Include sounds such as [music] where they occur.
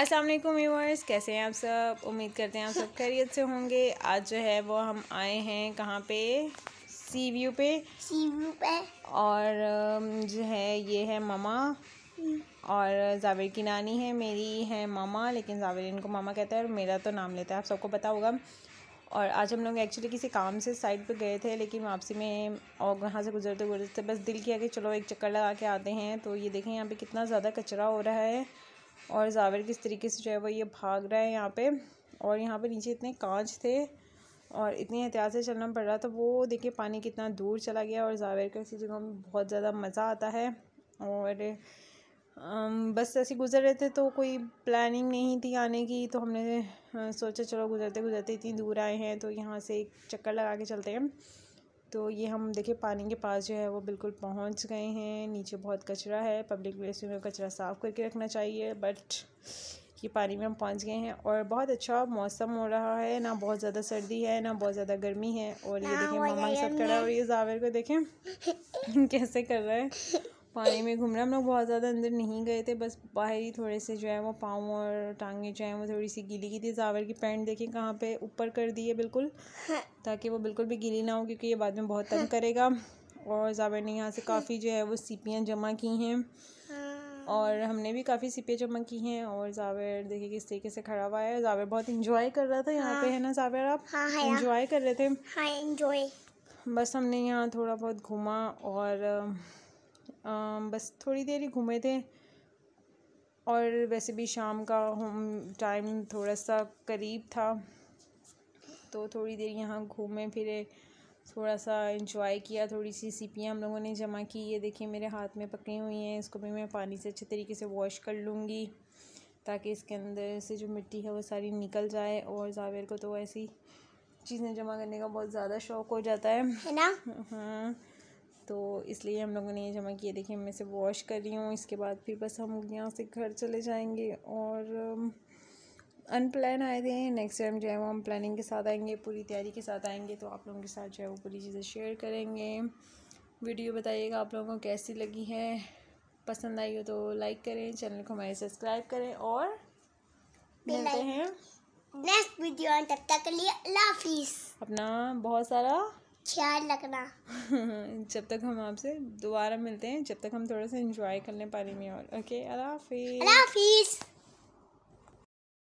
अस्सलाम वालेकुम व्यूअर्स कैसे हैं आप सब उम्मीद करते हैं आप सब खैरियत से होंगे आज जो है वो हम आए हैं कहाँ पे सी व्यू पे सी व्यू पे और जो है ये है मामा हम्म। और जावेर की नानी है मेरी है मामा लेकिन जावेर इनको मामा कहता है और मेरा तो नाम लेता है आप सबको पता होगा और आज हम लोग एक्चुअली किसी काम से साइड पर गए थे लेकिन वापसी में और वहाँ से गुजरते गुजरते बस दिल किया कि चलो एक चक्कर लगा के आते हैं तो ये देखें यहाँ पे कितना ज़्यादा कचरा हो रहा है और जावेर किस तरीके से जो है वो ये भाग रहा है यहाँ पे और यहाँ पे नीचे इतने कांच थे और इतने एहतियात से चलना पड़ रहा था वो देखिए पानी कितना दूर चला गया और जावेर का ऐसी जगह में बहुत ज़्यादा मज़ा आता है और बस ऐसे गुजर रहे थे तो कोई प्लानिंग नहीं थी आने की तो हमने सोचा चलो गुजरते गुजरते इतनी दूर आए हैं तो यहाँ से एक चक्कर लगा के चलते हैं तो ये हम देखिए पानी के पास जो है वो बिल्कुल पहुंच गए हैं नीचे बहुत कचरा है पब्लिक प्लेस में कचरा साफ़ करके रखना चाहिए बट ये पानी में हम पहुंच गए हैं और बहुत अच्छा मौसम हो रहा है ना बहुत ज़्यादा सर्दी है ना बहुत ज़्यादा गर्मी है और ये हाँ, देखें मामा के साथ खड़ा और ये जावेर को देखें [laughs] कैसे कर रहा है पानी में घूम रहे हम लोग बहुत ज़्यादा अंदर नहीं गए थे बस बाहर ही थोड़े से जो है वो पाँव और टांगे जो है वो थोड़ी सी गीली की थी जावर की पैंट देखें कहाँ पे ऊपर कर दी है बिल्कुल हाँ। ताकि वो बिल्कुल भी गीली ना हो क्योंकि ये बाद में बहुत तंग हाँ। करेगा और जावर ने यहाँ से काफ़ी जो है वो सीपियाँ जमा की हैं हाँ। और हमने भी काफ़ी सीपियाँ जमा की हैं और जावर देखिए किस तरीके से खड़ा हुआ है जावर बहुत इंजॉय कर रहा था यहाँ पर पे है ना जावेर आप इंजॉय कर रहे थे बस हमने यहाँ थोड़ा बहुत घूमा और बस थोड़ी देर ही घूमे थे और वैसे भी शाम का होम टाइम थोड़ा सा करीब था तो थोड़ी देर यहाँ घूमे फिरे थोड़ा सा इंजॉय किया थोड़ी सी सीपियाँ हम लोगों ने जमा की ये देखिए मेरे हाथ में पकड़ी हुई हैं इसको भी मैं पानी से अच्छे तरीके से वॉश कर लूँगी ताकि इसके अंदर से जो मिट्टी है वो सारी निकल जाए और जावेर को तो ऐसी चीज़ें जमा करने का बहुत ज़्यादा शौक हो जाता है ना हाँ तो इसलिए हम लोगों ने ये जमा किए देखिए मैं इसे वॉश कर रही हूँ इसके बाद फिर बस हम यहाँ से घर चले जाएंगे और अनप्लान आए थे नेक्स्ट टाइम जो है वो हम प्लानिंग के साथ आएंगे पूरी तैयारी के साथ आएंगे तो आप लोगों के साथ जो है वो पूरी चीज़ें शेयर करेंगे वीडियो बताइएगा आप लोगों को कैसी लगी है पसंद आई हो तो लाइक करें चैनल को हमारे सब्सक्राइब करें और मिलते हैं नेक्स्ट वीडियो तब तक के लिए अपना बहुत सारा ख्याल रखना [laughs] जब तक हम आपसे दोबारा मिलते हैं जब तक हम थोड़ा सा इंजॉय कर लें पानी में और ओके अल्लाह हाफिज़